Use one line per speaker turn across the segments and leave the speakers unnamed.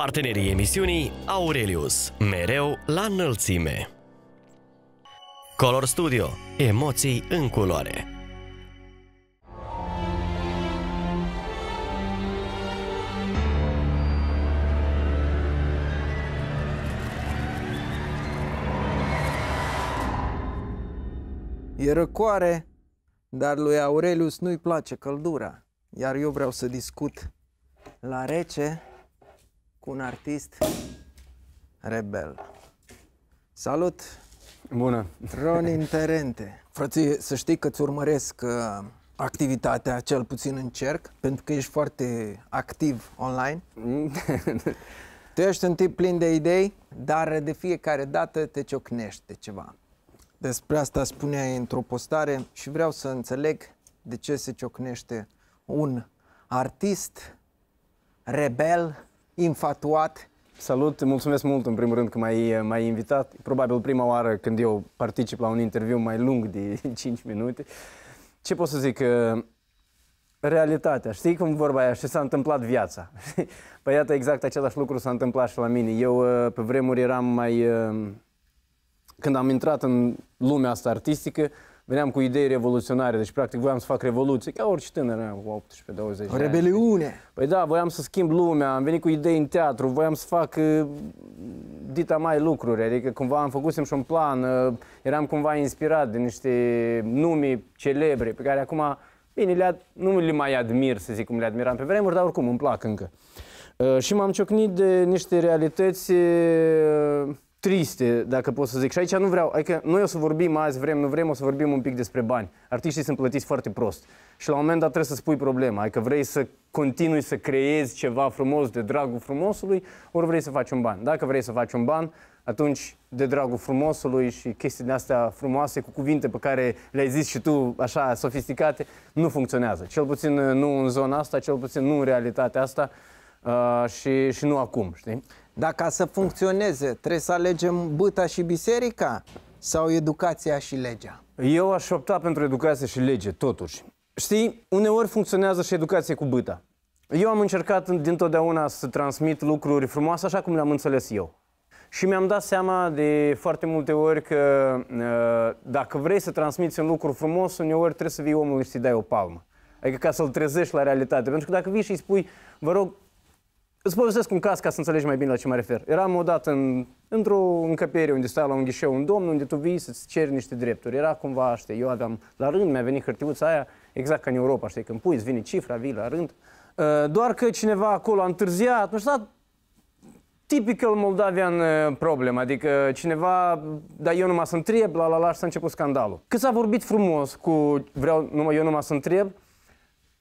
Partenerii emisiunii Aurelius, mereu la înălțime. Color Studio. Emoții în culoare.
E răcoare, dar lui Aurelius nu-i place căldura, iar eu vreau să discut la rece cu un artist rebel. Salut!
Bună! Ronin Terente.
Frății, să știi că îți urmăresc uh, activitatea, cel puțin încerc, pentru că ești foarte activ online. Mm. tu ești un tip plin de idei, dar de fiecare dată te ciocnești de ceva. Despre asta spuneai într-o postare și vreau să înțeleg de ce se ciocnește un artist
rebel infatuat. Salut, mulțumesc mult în primul rând că m-ai, m-ai invitat. Probabil prima oară când eu particip la un interviu mai lung de 5 minute. Ce pot să zic? Realitatea. Știi cum vorba aia? Și s-a întâmplat viața. Păi iată, exact același lucru s-a întâmplat și la mine. Eu ă, pe vremuri eram mai... Ă, când am intrat în lumea asta artistică, veneam cu idei revoluționare, deci practic voiam să fac revoluție, ca orice tânăr, 18-20 ani. rebeliune! Păi da, voiam să schimb lumea, am venit cu idei în teatru, voiam să fac uh, dita mai lucruri, adică cumva am făcut și un plan, uh, eram cumva inspirat de niște nume celebre pe care acum, bine, le nu le mai admir, să zic cum le admiram pe vremuri, dar oricum îmi plac încă. Uh, și m-am ciocnit de niște realități uh, triste, dacă pot să zic. Și aici nu vreau, adică noi o să vorbim azi, vrem, nu vrem, o să vorbim un pic despre bani. Artiștii sunt plătiți foarte prost. Și la un moment dat trebuie să spui problema, adică vrei să continui să creezi ceva frumos de dragul frumosului, ori vrei să faci un ban. Dacă vrei să faci un ban, atunci de dragul frumosului și chestiile astea frumoase cu cuvinte pe care le-ai zis și tu așa sofisticate, nu funcționează. Cel puțin uh, nu în zona asta, cel puțin nu în realitatea asta uh, și, și nu acum, știi? Dar ca să funcționeze,
trebuie să alegem băta și biserica sau educația și legea?
Eu aș opta pentru educație și lege, totuși. Știi, uneori funcționează și educație cu băta. Eu am încercat dintotdeauna să transmit lucruri frumoase așa cum le-am înțeles eu. Și mi-am dat seama de foarte multe ori că uh, dacă vrei să transmiți un lucru frumos, uneori trebuie să vii omului și să-i dai o palmă. Adică ca să-l trezești la realitate. Pentru că dacă vii și îi spui, vă rog, Îți povestesc un caz ca să înțelegi mai bine la ce mă refer. Eram odată în, într-o încăpere unde stai la un ghișeu un domn unde tu vii să-ți ceri niște drepturi. Era cumva, știi, eu aveam la rând, mi-a venit hârtiuța aia, exact ca în Europa, știi, când pui, îți vine cifra, vii la rând. Uh, doar că cineva acolo a întârziat, nu știu, tipical moldavian uh, problem, adică cineva, dar eu numai să întreb, la la la și s-a început scandalul. Cât s-a vorbit frumos cu vreau, numai, eu numai să întreb,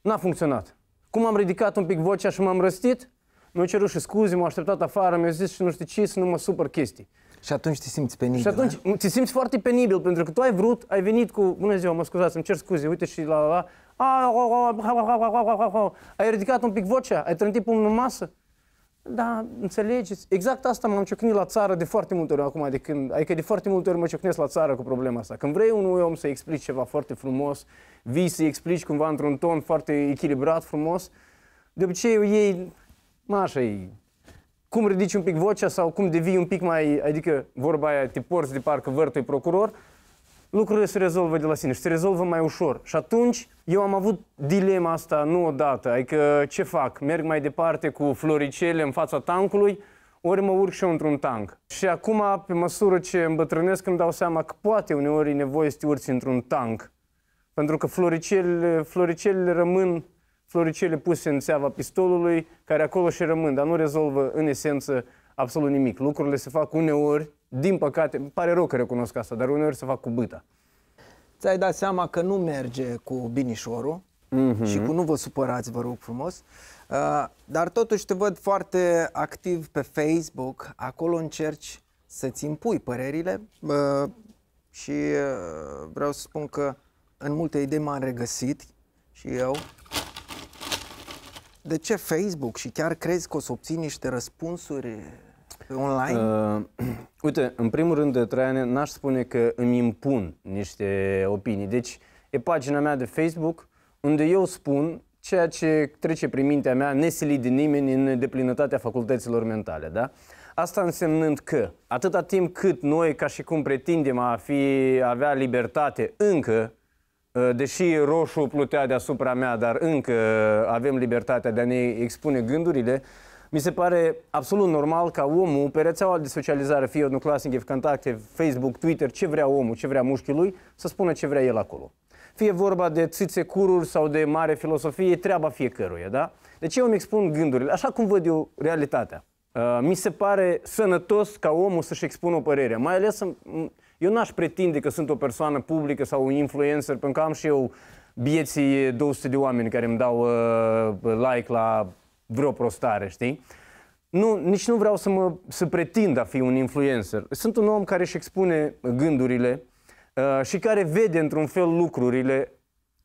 n-a funcționat. Cum am ridicat un pic vocea și m-am răstit, mi-au cerut și scuze, m-au așteptat afară, mi-au zis și nu știu ce, să nu mă supăr chestii. Și atunci te simți penibil. Și atunci da? te simți foarte penibil, pentru că tu ai vrut, ai venit cu, bună ziua, mă scuzați, îmi cer scuze, uite și la la ai ridicat un pic vocea, ai trântit pumnul în masă. Da, înțelegeți. Exact asta m-am ciocnit la țară de foarte multe ori acum, de când, adică de foarte multe ori mă ciocnesc la țară cu problema asta. Când vrei unui om să explici ceva foarte frumos, vii să-i explici cumva într-un ton foarte echilibrat, frumos, de obicei ei așa e. Cum ridici un pic vocea sau cum devii un pic mai, adică vorba aia, te porți de parcă vârtui procuror, lucrurile se rezolvă de la sine și se rezolvă mai ușor. Și atunci eu am avut dilema asta nu odată, adică ce fac? Merg mai departe cu floricele în fața tancului, ori mă urc și eu într-un tank. Și acum, pe măsură ce îmbătrânesc, îmi dau seama că poate uneori e nevoie să te urci într-un tank. Pentru că floricelele, floricelele rămân floricele puse în țeava pistolului, care acolo și rămân, dar nu rezolvă în esență absolut nimic. Lucrurile se fac uneori, din păcate, pare rău că recunosc asta, dar uneori se fac cu băta.
Ți-ai dat seama că nu merge cu binișorul mm-hmm. și cu nu vă supărați, vă rog frumos, uh, dar totuși te văd foarte activ pe Facebook, acolo încerci să-ți impui părerile uh, și uh, vreau să spun că în multe idei m-am regăsit și eu de ce Facebook și chiar crezi că o să obții niște răspunsuri
online? Uh, uite, în primul rând de Traian, n-aș spune că îmi impun niște opinii. Deci e pagina mea de Facebook unde eu spun ceea ce trece prin mintea mea nesilit de nimeni în deplinătatea facultăților mentale, da? Asta însemnând că atâta timp cât noi ca și cum pretindem a fi a avea libertate încă Uh, deși roșu plutea deasupra mea, dar încă avem libertatea de a ne expune gândurile, mi se pare absolut normal ca omul, pe rețeaua de socializare, fie Odnuclasnic, contacte Facebook, Twitter, ce vrea omul, ce vrea mușchiul lui, să spună ce vrea el acolo. Fie vorba de țâțe cururi sau de mare filosofie, treaba fiecăruia, da? Deci eu îmi expun gândurile, așa cum văd eu realitatea. Uh, mi se pare sănătos ca omul să-și expună o părere, mai ales în, eu n-aș pretinde că sunt o persoană publică sau un influencer, pentru că am și eu bieții 200 de oameni care îmi dau uh, like la vreo prostare, știi? Nu, nici nu vreau să, mă, să pretind a fi un influencer. Sunt un om care își expune gândurile uh, și care vede într-un fel lucrurile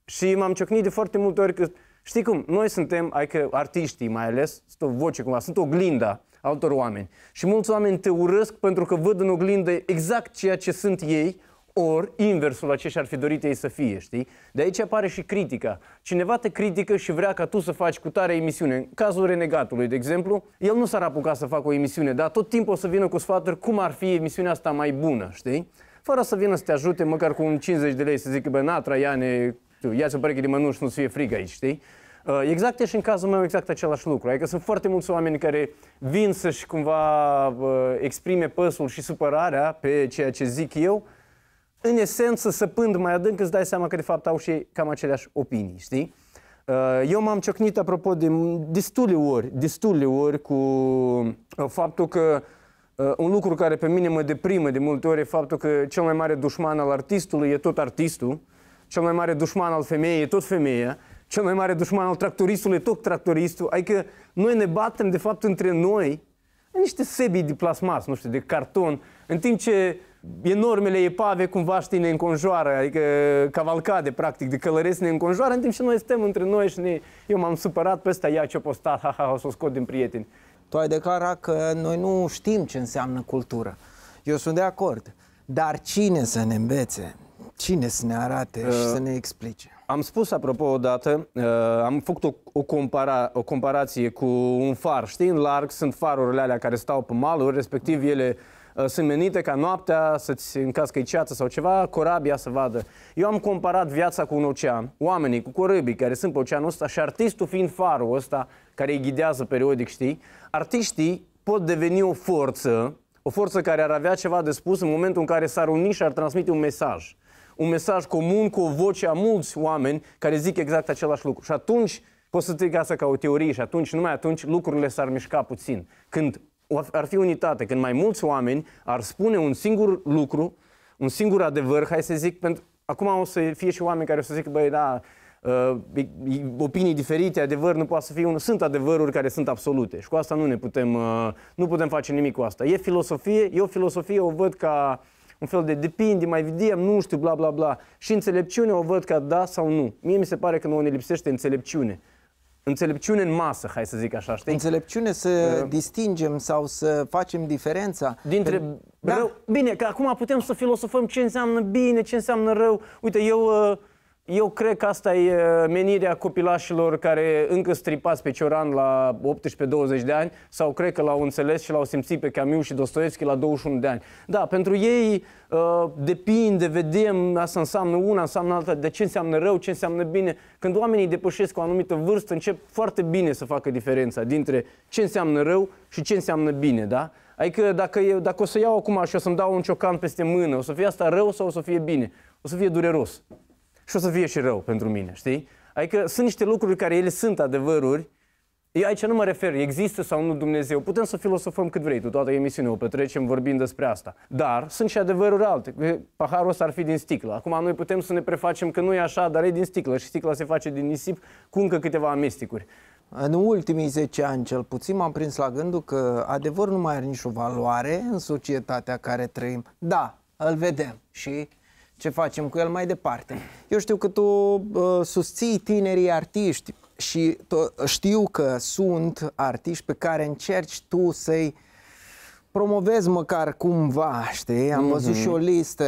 și m-am ciocnit de foarte multe ori că, știi cum, noi suntem, ai că artiștii mai ales, sunt o voce cumva, sunt oglinda altor oameni. Și mulți oameni te urăsc pentru că văd în oglindă exact ceea ce sunt ei, ori inversul a ce și-ar fi dorit ei să fie, știi? De aici apare și critica. Cineva te critică și vrea ca tu să faci cu tare emisiune. În cazul Renegatului, de exemplu, el nu s-ar apuca să facă o emisiune, dar tot timpul o să vină cu sfaturi cum ar fi emisiunea asta mai bună, știi? Fără să vină să te ajute măcar cu un 50 de lei să zică, bă, na, traiane, tu, ia-ți o pereche de mănuși, nu-ți fie frig aici, știi? Uh, exact e și în cazul meu exact același lucru. Adică sunt foarte mulți oameni care vin să-și cumva uh, exprime păsul și supărarea pe ceea ce zic eu, în esență, săpând mai adânc, îți dai seama că de fapt au și cam aceleași opinii, știi? Uh, eu m-am ciocnit, apropo, de destule ori, destule ori cu faptul că un lucru care pe mine mă deprimă de multe ori e faptul că cel mai mare dușman al artistului e tot artistul, cel mai mare dușman al femeii e tot femeia, cel mai mare dușman al tractoristului tot tractoristul. Adică noi ne batem, de fapt, între noi în niște sebii de plasmas, nu știu, de carton, în timp ce enormele epave cumva știi ne înconjoară, adică cavalcade practic de călăresc ne înconjoară, în timp ce noi suntem între noi și ne, eu m-am supărat pe ăsta, ia ce-o postat, ha, ha, o să o scot din prieteni. Tu ai declarat că noi nu știm ce înseamnă cultură.
Eu sunt de acord. Dar cine să ne învețe? Cine să ne arate uh, și să ne
explice? Am spus, apropo, odată, uh, am făcut o, o, compara, o comparație cu un far. Știi, în larg sunt farurile alea care stau pe maluri, respectiv ele uh, sunt menite ca noaptea, să-ți, încască caz ceață sau ceva, corabia să vadă. Eu am comparat viața cu un ocean, oamenii cu corăbii care sunt pe oceanul ăsta și artistul fiind farul ăsta care îi ghidează periodic, știi? Artiștii pot deveni o forță, o forță care ar avea ceva de spus în momentul în care s-ar uni și ar transmite un mesaj un mesaj comun cu o voce a mulți oameni care zic exact același lucru. Și atunci poți să trec asta ca o teorie și atunci, numai atunci, lucrurile s-ar mișca puțin. Când ar fi unitate, când mai mulți oameni ar spune un singur lucru, un singur adevăr, hai să zic, pentru... acum o să fie și oameni care o să zic, băi, da, uh, opinii diferite, adevăr nu poate să fie unul. Sunt adevăruri care sunt absolute și cu asta nu ne putem, uh, nu putem face nimic cu asta. E filosofie, eu filosofie o văd ca un fel de depinde, mai vedem, nu știu, bla, bla, bla. Și înțelepciune o văd ca da sau nu. Mie mi se pare că nouă ne lipsește înțelepciune înțelepciune în masă, hai să zic așa, știi? Înțelepciune să uh, distingem sau să facem diferența. Dintre Pe... da? Bine, că acum putem să filosofăm ce înseamnă bine, ce înseamnă rău. Uite, eu uh, eu cred că asta e uh, menirea copilașilor care încă stripați pe Cioran la 18-20 de ani sau cred că l-au înțeles și l-au simțit pe Camiu și Dostoevski la 21 de ani. Da, pentru ei uh, depinde, vedem, asta înseamnă una, înseamnă alta, de ce înseamnă rău, ce înseamnă bine. Când oamenii depășesc o anumită vârstă, încep foarte bine să facă diferența dintre ce înseamnă rău și ce înseamnă bine, da? Adică dacă, eu dacă o să iau acum și o să-mi dau un ciocan peste mână, o să fie asta rău sau o să fie bine? O să fie dureros și o să fie și rău pentru mine, știi? Adică sunt niște lucruri care ele sunt adevăruri, eu aici nu mă refer, există sau nu Dumnezeu, putem să filosofăm cât vrei, tu toată emisiunea o petrecem vorbind despre asta. Dar sunt și adevăruri alte, paharul ăsta ar fi din sticlă. Acum noi putem să ne prefacem că nu e așa, dar e din sticlă și sticla se face din nisip cu încă câteva amestecuri. În ultimii
10 ani cel puțin m-am prins la gândul că adevărul nu mai are nicio valoare în societatea care trăim. Da, îl vedem și ce facem cu el mai departe. Eu știu că tu uh, susții tinerii artiști și to- știu că sunt artiști pe care încerci tu să-i promovezi măcar cumva, știi? Am mm-hmm. văzut și o listă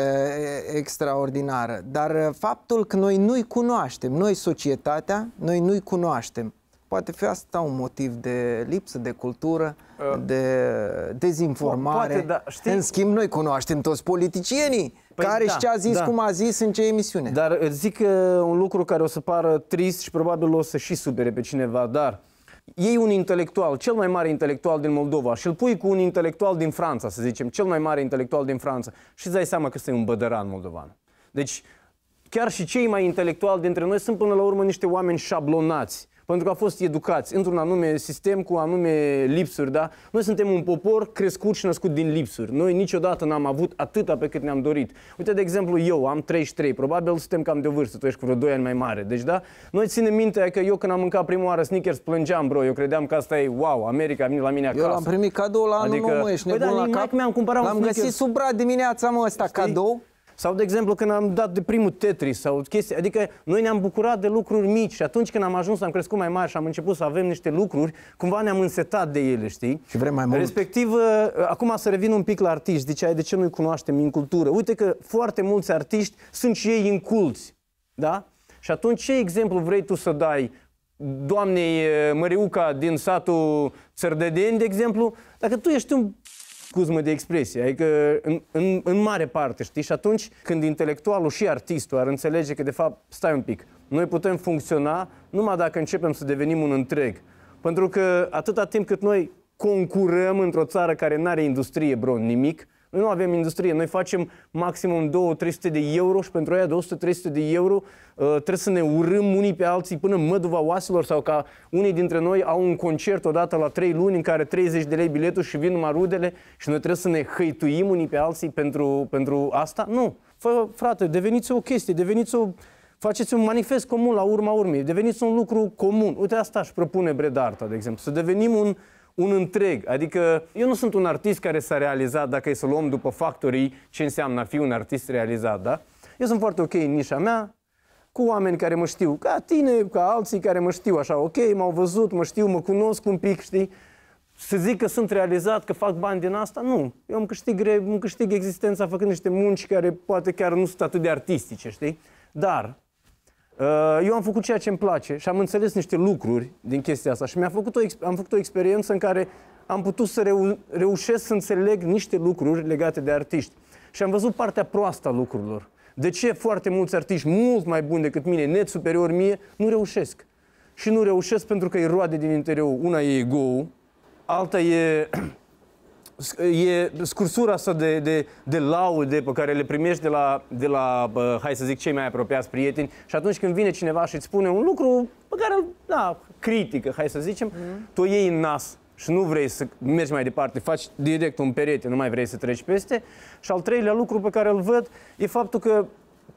extraordinară, dar uh, faptul că noi nu-i cunoaștem, noi societatea, noi nu-i cunoaștem. Poate fi asta un motiv de lipsă de cultură, uh, de uh, dezinformare. Poate, da, știi? În schimb, noi cunoaștem toți politicienii
păi care da, și ce a zis, da. cum a zis, în ce emisiune. Dar zic uh, un lucru care o să pară trist și probabil o să și supere pe cineva, dar iei un intelectual, cel mai mare intelectual din Moldova și îl pui cu un intelectual din Franța, să zicem, cel mai mare intelectual din Franța și îți dai seama că este un bădăran moldovan. Deci chiar și cei mai intelectuali dintre noi sunt până la urmă niște oameni șablonați pentru că au fost educați într-un anume sistem cu anume lipsuri, da? Noi suntem un popor crescut și născut din lipsuri. Noi niciodată n-am avut atâta pe cât ne-am dorit. Uite, de exemplu, eu am 33, probabil suntem cam de vârstă, tu ești cu vreo 2 ani mai mare. Deci, da, noi ținem minte că eu când am mâncat prima oară sneakers, plângeam, bro. Eu credeam că asta e wow, America a venit la mine acasă. Eu l-am primit cadou la anul adică, nou, mă, ești nebun păi, da, la cap. mi-am cumpărat L-am găsit sub brad dimineața, mă, ăsta cadou. Sau, de exemplu, când am dat de primul Tetris sau chestii. Adică noi ne-am bucurat de lucruri mici și atunci când am ajuns, am crescut mai mari și am început să avem niște lucruri, cumva ne-am însetat de ele, știi? Și vrem mai mult. Respectiv, uh, acum să revin un pic la artiști. Deci, de ce nu-i cunoaștem în cultură? Uite că foarte mulți artiști sunt și ei inculți, da? Și atunci ce exemplu vrei tu să dai doamnei uh, Măriuca din satul Țărdedeni, de exemplu, dacă tu ești un scuzmă de expresie, adică în, în, în mare parte, știi? Și atunci când intelectualul și artistul ar înțelege că, de fapt, stai un pic, noi putem funcționa numai dacă începem să devenim un întreg. Pentru că atâta timp cât noi concurăm într-o țară care nu are industrie, bro, nimic, noi nu avem industrie, noi facem maximum 2-300 de euro și pentru aia 200 300 de euro uh, trebuie să ne urâm unii pe alții până măduva oaselor sau ca unii dintre noi au un concert odată la 3 luni în care 30 de lei biletul și vin numai rudele și noi trebuie să ne hăituim unii pe alții pentru, pentru asta? Nu. Fă, frate, deveniți o chestie, deveniți o faceți un manifest comun la urma urmei, deveniți un lucru comun. Uite, asta își propune Bredarta, de exemplu, să devenim un, un întreg. Adică eu nu sunt un artist care s-a realizat, dacă e să luăm după factorii ce înseamnă a fi un artist realizat, da? Eu sunt foarte ok în nișa mea, cu oameni care mă știu, ca tine, ca alții care mă știu așa, ok, m-au văzut, mă știu, mă cunosc un pic, știi? Să zic că sunt realizat, că fac bani din asta, nu. Eu îmi câștig, îmi câștig existența făcând niște munci care poate chiar nu sunt atât de artistice, știi? Dar Uh, eu am făcut ceea ce îmi place și am înțeles niște lucruri din chestia asta și mi-a făcut o, am făcut o experiență în care am putut să reu, reușesc să înțeleg niște lucruri legate de artiști. Și am văzut partea proastă a lucrurilor. De ce foarte mulți artiști mult mai buni decât mine, net superior mie, nu reușesc? Și nu reușesc pentru că îi roade din interior. Una e ego alta e e scursura asta de, de, de laude pe care le primești de la, de la, hai să zic, cei mai apropiați prieteni și atunci când vine cineva și îți spune un lucru pe care, da, critică, hai să zicem, mm. tu iei în nas și nu vrei să mergi mai departe, faci direct un perete, nu mai vrei să treci peste. Și al treilea lucru pe care îl văd e faptul că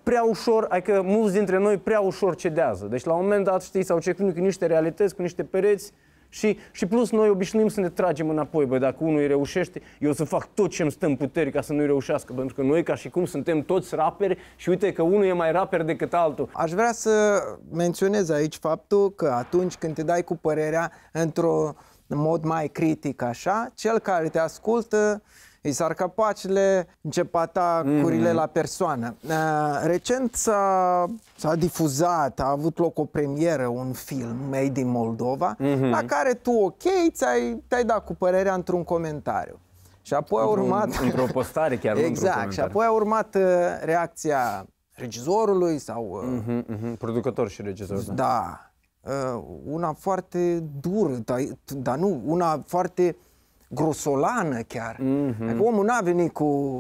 prea ușor, adică mulți dintre noi prea ușor cedează. Deci la un moment dat, știi, s-au cu niște realități, cu niște pereți, și, și plus noi obișnuim să ne tragem înapoi, bă, dacă unul îi reușește, eu să fac tot ce-mi stă în puteri ca să nu-i reușească, pentru că noi ca și cum suntem toți raperi și uite că unul e mai raper decât altul. Aș vrea
să menționez aici faptul că atunci când te dai cu părerea într-un mod mai critic așa, cel care te ascultă îi sar capacele, încep atacurile mm. la persoană. Uh, recent s-a, s-a difuzat, a avut loc o premieră, un film made in Moldova, mm-hmm. la care tu, ok, ți-ai, te-ai dat cu părerea într-un comentariu. Și apoi a urmat... Într-o
postare chiar, Exact, și apoi
a urmat uh, reacția regizorului sau...
Mm-hmm, mm-hmm. Producător și regizor. Da.
da. una foarte dură, dar, dar nu, una foarte grosolană chiar. Mm-hmm. Adică omul n-a venit cu,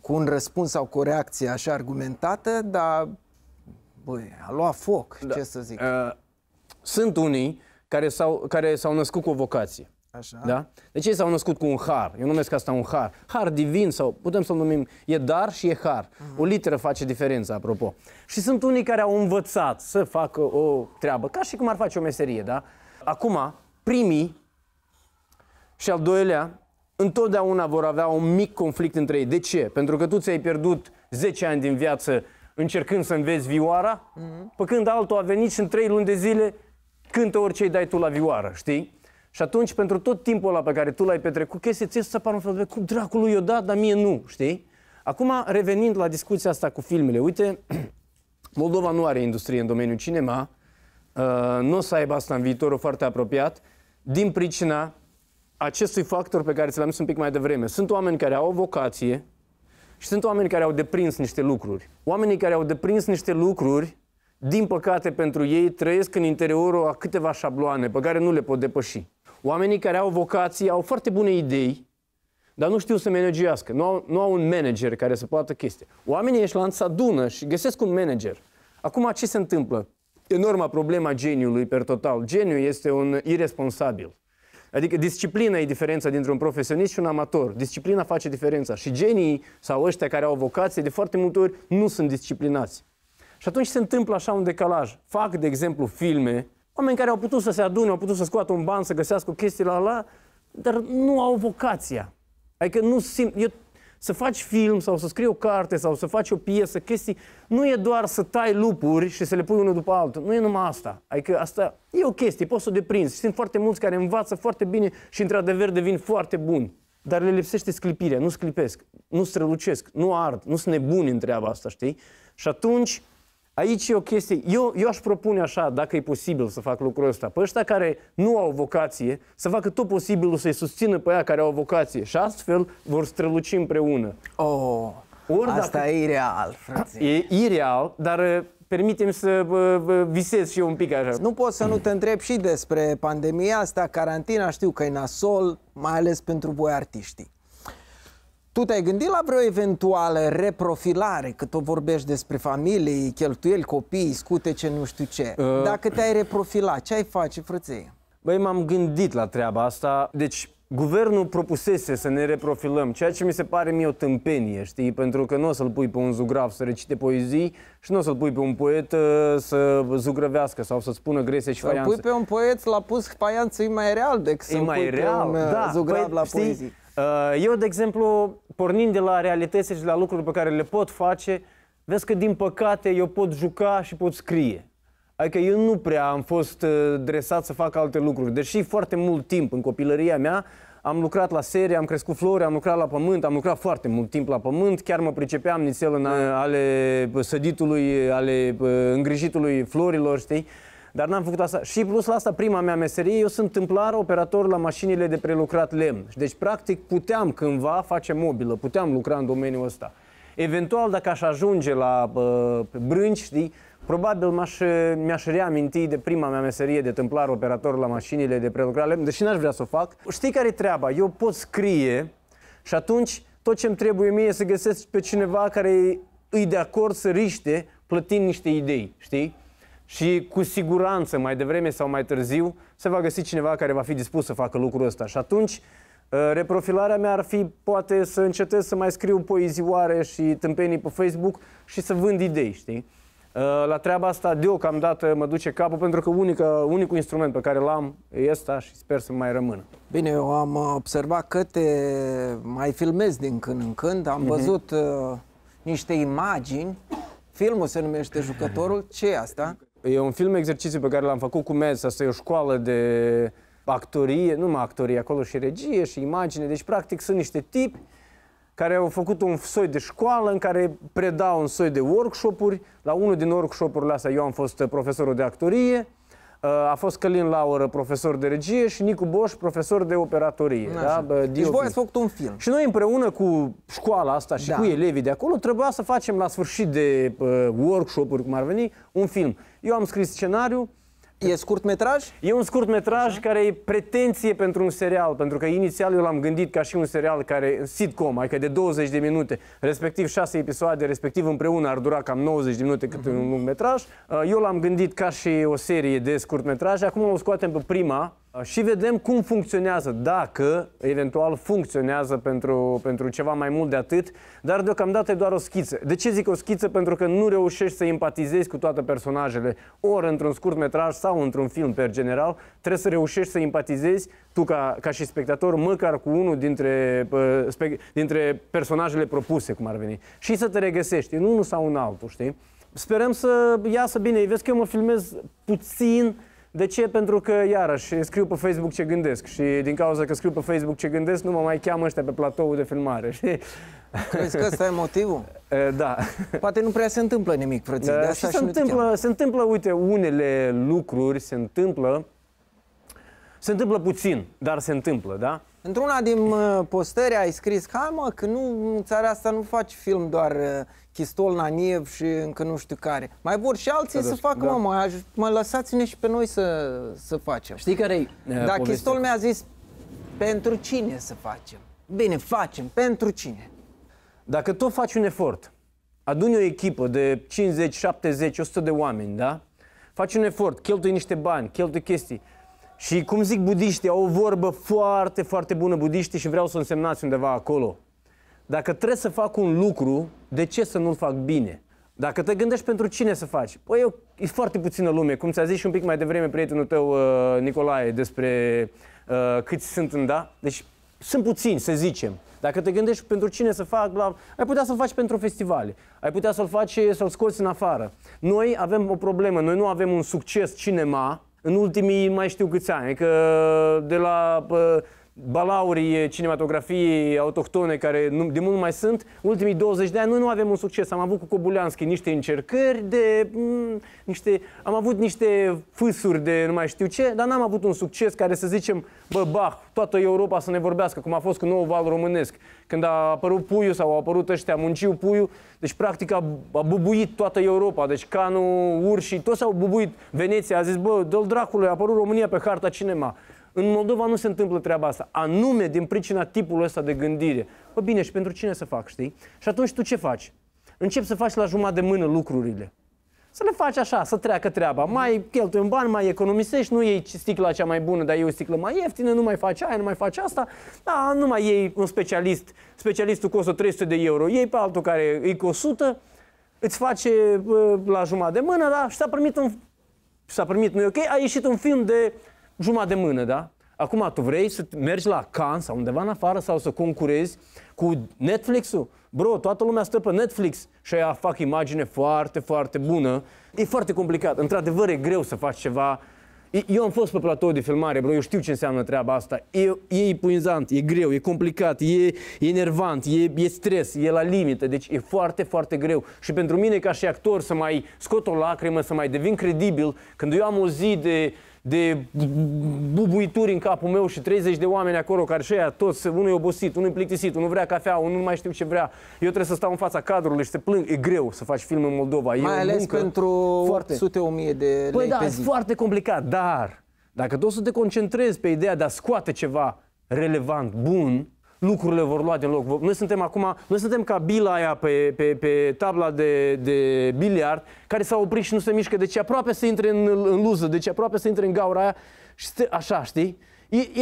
cu un răspuns sau cu o reacție așa argumentată, dar
băi, a luat foc, da. ce să zic. Uh, sunt unii care s-au, care s-au născut cu o vocație. Așa. Da? Deci ei s-au născut cu un har. Eu numesc asta un har. Har divin sau putem să-l numim, e dar și e har. Uh-huh. O literă face diferența, apropo. Și sunt unii care au învățat să facă o treabă, ca și cum ar face o meserie, da? Acum, primii și al doilea, întotdeauna vor avea un mic conflict între ei. De ce? Pentru că tu ți-ai pierdut 10 ani din viață încercând să înveți vioara, mm-hmm. pe când altul a venit și în 3 luni de zile cântă orice îi dai tu la vioară, știi? Și atunci, pentru tot timpul ăla pe care tu l-ai petrecut, chestia ți să pară un fel de cum dracului i dat, dar mie nu, știi? Acum, revenind la discuția asta cu filmele, uite, Moldova nu are industrie în domeniul cinema, uh, nu o să aibă asta în viitorul foarte apropiat, din pricina acestui factor pe care ți l-am zis un pic mai devreme. Sunt oameni care au o vocație și sunt oameni care au deprins niște lucruri. Oamenii care au deprins niște lucruri, din păcate pentru ei, trăiesc în interiorul a câteva șabloane pe care nu le pot depăși. Oamenii care au vocație, au foarte bune idei, dar nu știu să managească, nu au, nu au un manager care să poată chestia. Oamenii ești lanța dună și găsesc un manager. Acum ce se întâmplă? Enorma problema geniului per total. Geniul este un irresponsabil. Adică disciplina e diferența dintre un profesionist și un amator. Disciplina face diferența. Și genii sau ăștia care au vocație, de foarte multe ori, nu sunt disciplinați. Și atunci se întâmplă așa un decalaj. Fac, de exemplu, filme, oameni care au putut să se adune, au putut să scoată un ban, să găsească o chestie la la, dar nu au vocația. Adică nu simt... Eu să faci film sau să scrii o carte sau să faci o piesă, chestii, nu e doar să tai lupuri și să le pui unul după altul. Nu e numai asta. Adică asta e o chestie, poți să o deprinzi. Sunt foarte mulți care învață foarte bine și într-adevăr devin foarte buni. Dar le lipsește sclipirea, nu sclipesc, nu strălucesc, nu ard, nu sunt nebuni în treaba asta, știi? Și atunci Aici e o chestie, eu, eu aș propune așa, dacă e posibil să fac lucrul ăsta, pe ăștia care nu au vocație, să facă tot posibilul să-i susțină pe aia care au vocație și astfel vor străluci împreună. Oh, Ori asta dacă... e ireal, frate. E ireal, dar uh, permitem să uh, visez și eu un pic așa. Nu
pot să nu te întreb și despre pandemia asta, carantina, știu că e nasol, mai ales pentru voi artiștii. Tu te-ai gândit la vreo eventuală reprofilare, că tu vorbești despre familii, cheltuieli, copii, scutece, nu știu ce. Uh... Dacă
te-ai reprofila, ce ai face, frăței? Băi, m-am gândit la treaba asta. Deci, Guvernul propusese să ne reprofilăm, ceea ce mi se pare mie o tâmpenie, știi? Pentru că nu o să-l pui pe un zugrav să recite poezii și nu o să-l pui pe un poet ă, să zugrăvească sau să spună grese și faianță. Să
pui pe un poet, l-a pus faianță, e mai
real decât să pui real, pe un ă, da, zugrav păi, la știi? Uh, eu, de exemplu, pornind de la realități și de la lucruri pe care le pot face, vezi că, din păcate, eu pot juca și pot scrie. Adică eu nu prea am fost uh, dresat să fac alte lucruri. Deși foarte mult timp în copilăria mea am lucrat la serie, am crescut flori, am lucrat la pământ, am lucrat foarte mult timp la pământ, chiar mă pricepeam nițel în ale săditului, ale uh, îngrijitului florilor, știi? Dar n-am făcut asta. Și plus la asta, prima mea meserie, eu sunt tâmplar operator la mașinile de prelucrat lemn. Deci, practic, puteam cândva face mobilă, puteam lucra în domeniul ăsta. Eventual, dacă aș ajunge la uh, brânci, știi, probabil m-aș, uh, mi-aș reaminti de prima mea meserie de tâmplar operator la mașinile de prelucrat lemn, deși n-aș vrea să o fac. Știi care e treaba? Eu pot scrie și atunci tot ce-mi trebuie mie e să găsesc pe cineva care îi de acord să riște plătind niște idei, știi? Și cu siguranță, mai devreme sau mai târziu, se va găsi cineva care va fi dispus să facă lucrul ăsta. Și atunci, uh, reprofilarea mea ar fi poate să încetez să mai scriu poezioare și tâmpenii pe Facebook și să vând idei, știi? Uh, la treaba asta deocamdată mă duce capul pentru că unica, unicul instrument pe care l-am e ăsta și sper să mai rămână. Bine, eu am observat că te mai filmezi din când în
când, am mhm. văzut uh, niște imagini, filmul se numește Jucătorul,
ce e asta? E un film exercițiu pe care l-am făcut cu Mez, asta e o școală de actorie, nu numai actorie, acolo și regie și imagine, deci practic sunt niște tipi care au făcut un soi de școală în care predau un soi de workshop-uri. La unul din workshop-urile astea eu am fost profesorul de actorie, Uh, a fost Călin Laură, profesor de regie, și Nicu Boș, profesor de operatorie. Da? Deci voi ați făcut un film. Și noi împreună cu școala asta și da. cu elevii de acolo trebuia să facem la sfârșit de uh, workshop-uri, cum ar veni, un film. Eu am scris scenariul, E scurt metraj? E un scurt metraj Așa? care e pretenție pentru un serial, pentru că inițial eu l-am gândit ca și un serial care, sitcom, adică de 20 de minute, respectiv 6 episoade, respectiv împreună ar dura cam 90 de minute cât uh mhm. -huh. un lung metraj. Uh, eu l-am gândit ca și o serie de scurt metraj, acum o scoatem pe prima, Uh, și vedem cum funcționează, dacă eventual funcționează pentru, pentru ceva mai mult de atât, dar deocamdată e doar o schiță. De ce zic o schiță? Pentru că nu reușești să empatizezi cu toate personajele, ori într-un scurt metraj sau într-un film per general, trebuie să reușești să empatizezi tu ca, ca și spectator măcar cu unul dintre, uh, dintre personajele propuse, cum ar veni, și să te regăsești în unul sau în altul, știi? Sperăm să iasă bine. Vezi că eu mă filmez puțin de ce? Pentru că, iarăși, scriu pe Facebook ce gândesc și din cauza că scriu pe Facebook ce gândesc, nu mă mai cheamă ăștia pe platoul de filmare. Crezi că ăsta e motivul? Da. Poate nu prea se întâmplă nimic, frății, de asta și, se, și întâmplă, se întâmplă, uite, unele lucruri se întâmplă, se întâmplă puțin, dar se întâmplă, da?
Într-una din uh, postări ai scris, hai mă, că nu, în țara asta nu faci film doar uh, Chistol, Naniev și încă nu știu care. Mai vor și alții Căduși, să facă, da. mă, mai, mai lăsați-ne și pe noi să, să facem. Știi care e uh, Dar Chistol mi-a zis, pentru cine să facem? Bine, facem, pentru cine?
Dacă tu faci un efort, aduni o echipă de 50, 70, 100 de oameni, da? Faci un efort, cheltui niște bani, cheltui chestii. Și cum zic budiștii, au o vorbă foarte, foarte bună budiștii și vreau să o însemnați undeva acolo. Dacă trebuie să fac un lucru, de ce să nu-l fac bine? Dacă te gândești pentru cine să faci, păi eu, e foarte puțină lume, cum ți-a zis și un pic mai devreme prietenul tău, uh, Nicolae, despre uh, câți sunt în da, deci sunt puțini, să zicem. Dacă te gândești pentru cine să fac, bla, ai putea să-l faci pentru festivale, ai putea să-l faci, uh, să-l scoți în afară. Noi avem o problemă, noi nu avem un succes cinema în ultimii mai știu câți ani, că adică, de la... Uh, balauri cinematografiei autohtone care nu, de mult mai sunt, ultimii 20 de ani noi nu avem un succes. Am avut cu Cobulianski niște încercări de... Mm, niște, am avut niște fâsuri de nu mai știu ce, dar n-am avut un succes care să zicem, bă, bah, toată Europa să ne vorbească, cum a fost cu nou val românesc. Când a apărut Puiu sau au apărut ăștia, Munciu Puiu, deci practic a, a bubuit toată Europa. Deci Canu, Urșii, toți au bubuit. Veneția a zis, bă, dă-l dracului, a apărut România pe harta cinema. În Moldova nu se întâmplă treaba asta, anume din pricina tipului ăsta de gândire. Bă, bine, și pentru cine să fac, știi? Și atunci tu ce faci? Începi să faci la jumătate de mână lucrurile. Să le faci așa, să treacă treaba. Mai cheltuie un bani, mai economisești, nu iei sticla cea mai bună, dar iei o sticlă mai ieftină, nu mai faci aia, nu mai faci asta. Da, nu mai iei un specialist, specialistul costă 300 de euro, iei pe altul care îi cu 100, îți face la jumătate de mână, da, și s-a primit un s-a primit, nu e ok, a ieșit un film de jumătate de mână, da? Acum tu vrei să mergi la Can sau undeva în afară sau să concurezi cu Netflix-ul? Bro, toată lumea stă pe Netflix și aia fac imagine foarte, foarte bună. E foarte complicat. Într-adevăr, e greu să faci ceva. Eu am fost pe platou de filmare, bro, eu știu ce înseamnă treaba asta. E, e ipuinzant, e greu, e complicat, e, e nervant, e, e stres, e la limită. Deci e foarte, foarte greu. Și pentru mine, ca și actor, să mai scot o lacrimă, să mai devin credibil, când eu am o zi de de bubuituri în capul meu și 30 de oameni acolo care și toți, unul e obosit, unul e plictisit, unul vrea cafea, unul nu mai știu ce vrea. Eu trebuie să stau în fața cadrului și să plâng. E greu să faci film în Moldova. Mai E mai ales pentru foarte... sute o mie de păi lei Păi da, pe zi. e foarte complicat, dar dacă o să te concentrezi pe ideea de a scoate ceva relevant, bun, lucrurile vor lua din loc. Noi suntem acum, noi suntem ca bila aia pe, pe, pe tabla de, de biliard, care s-a oprit și nu se mișcă, deci aproape să intre în, în luză, deci aproape să intre în gaura aia și stă așa, știi?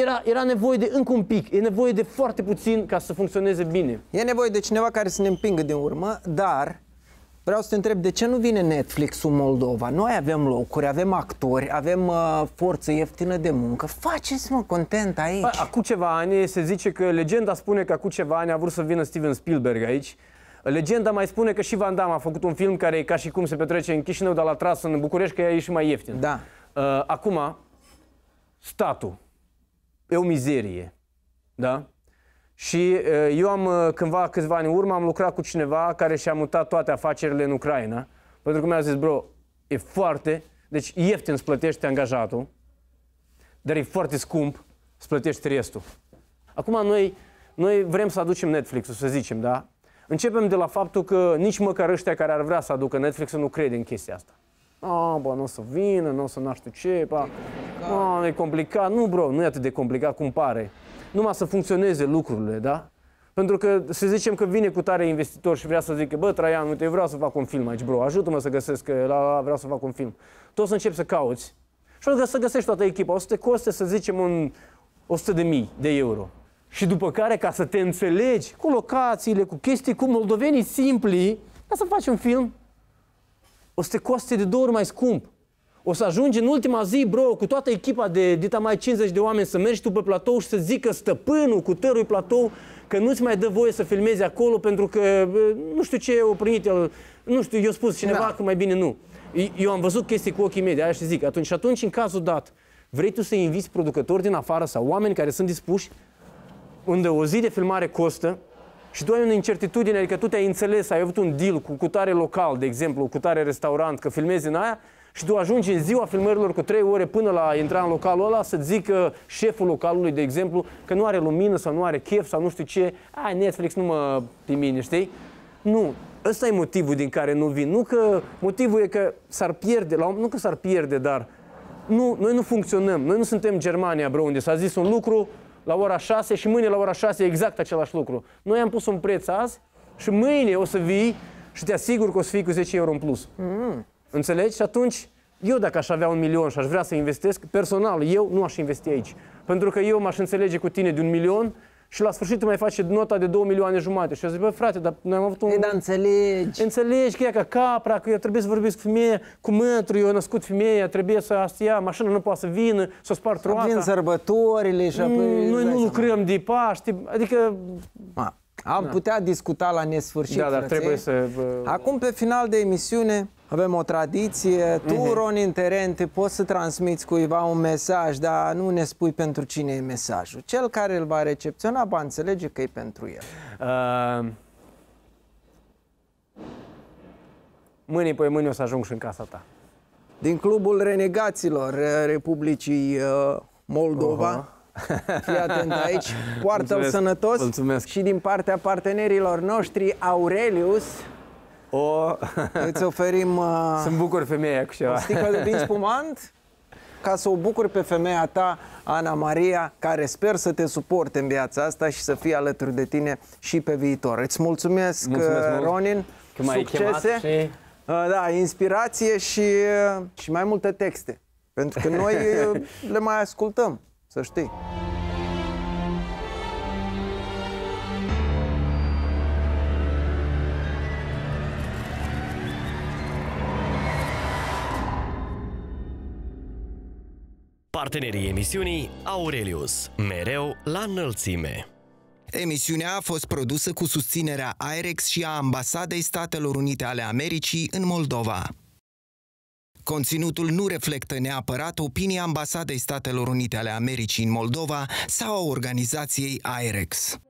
Era, era nevoie de încă un pic, e nevoie de foarte puțin ca să funcționeze bine. E nevoie de cineva
care să ne împingă din urmă, dar Vreau să te întreb de ce nu vine Netflix-ul Moldova? Noi avem locuri, avem actori, avem uh, forță ieftină de muncă. Faceți, mă, content
aici. A, acum ceva ani se zice că legenda spune că acum ceva ani a vrut să vină Steven Spielberg aici. Legenda mai spune că și Van Damme a făcut un film care e ca și cum se petrece în Chișinău, dar l-a tras în București, că e și mai ieftin. Da. Uh, acum, statul e o mizerie. Da? Și eu am cândva, câțiva ani în urmă, am lucrat cu cineva care și-a mutat toate afacerile în Ucraina, pentru că mi-a zis, bro, e foarte, deci ieftin îți plătești angajatul, dar e foarte scump, îți plătești restul. Acum noi, noi vrem să aducem Netflix-ul, să zicem, da? Începem de la faptul că nici măcar ăștia care ar vrea să aducă Netflix nu crede în chestia asta. A, bă, nu o să vină, nu o să naște ce, bă. E complicat. A, e complicat. Nu, bro, nu e atât de complicat cum pare numai să funcționeze lucrurile, da? Pentru că să zicem că vine cu tare investitor și vrea să zică, bă, Traian, uite, vreau să fac un film aici, bro, ajută-mă să găsesc, la, la, vreau să fac un film. Tu o să începi să cauți și o să găsești toată echipa. O să te coste, să zicem, un 100 de mii de euro. Și după care, ca să te înțelegi cu locațiile, cu chestii, cu moldovenii simpli, ca să faci un film, o să te coste de două ori mai scump. O să ajungi în ultima zi, bro, cu toată echipa de dita mai 50 de oameni să mergi tu pe platou și să zică stăpânul cu tărui platou că nu-ți mai dă voie să filmezi acolo pentru că nu știu ce o primit el, nu știu, eu spus cineva da. că mai bine nu. Eu am văzut chestii cu ochii mei, de aia și zic. Atunci, atunci, în cazul dat, vrei tu să inviți producători din afară sau oameni care sunt dispuși, unde o zi de filmare costă, și tu ai o incertitudine, adică tu te-ai înțeles, ai avut un deal cu cutare local, de exemplu, cu tare restaurant, că filmezi în aia, și tu ajungi în ziua filmărilor cu trei ore până la intra în localul ăla să zică șeful localului, de exemplu, că nu are lumină sau nu are chef sau nu știu ce, ai Netflix, nu mă pe mine, știi? Nu, ăsta e motivul din care nu vin. Nu că motivul e că s-ar pierde, la, nu că s-ar pierde, dar nu, noi nu funcționăm. Noi nu suntem Germania, bro, unde s-a zis un lucru la ora 6 și mâine la ora 6 exact același lucru. Noi am pus un preț azi și mâine o să vii și te asigur că o să fii cu 10 euro în plus. Mm. Înțelegi? Și atunci, eu dacă aș avea un milion și aș vrea să investesc, personal, eu nu aș investi aici. Pentru că eu m-aș înțelege cu tine de un milion și la sfârșit mai faci nota de 2 milioane jumate. Și eu zic, bă, frate, dar noi am avut un... Ei, dar înțelegi. Înțelegi că e ca capra, că eu trebuie să vorbesc cu femeia, cu mântru, eu născut femeia, trebuie să asta ia, mașina nu poate să vină, să o spar troata. Vin sărbătorile și apoi... Mm, noi nu lucrăm de Paști, adică... am da. putea discuta la
nesfârșit, Da, dar trebuie să... Acum, pe final de emisiune, avem o tradiție, mhm. tu, uh-huh. Ronin Terente, poți să transmiți cuiva un mesaj, dar nu ne spui pentru cine e mesajul. Cel care îl va recepționa va înțelege că e pentru el. Uh... Mâine, păi mâine o să ajung și în casa ta. Din clubul renegaților uh, Republicii uh, Moldova. Uh-huh. Fii atent aici, poartă-l sănătos Mulțumesc. și din partea partenerilor noștri Aurelius o... Îți oferim... Uh, Sunt
bucur femeia cu ceva. O sticlă de vin
spumant ca să o bucuri pe femeia ta, Ana Maria, care sper să te suporte în viața asta și să fie alături de tine și pe viitor. Îți mulțumesc, mulțumesc uh, Ronin, că m-ai succese, și... Uh, da, inspirație și, uh, și mai multe texte, pentru că noi le mai ascultăm, să știi.
Partenerii emisiunii Aurelius,
mereu la înălțime. Emisiunea a fost produsă cu susținerea AIREX și a Ambasadei Statelor Unite ale Americii în Moldova. Conținutul nu reflectă neapărat opinia Ambasadei Statelor Unite ale Americii în Moldova sau a organizației AIREX.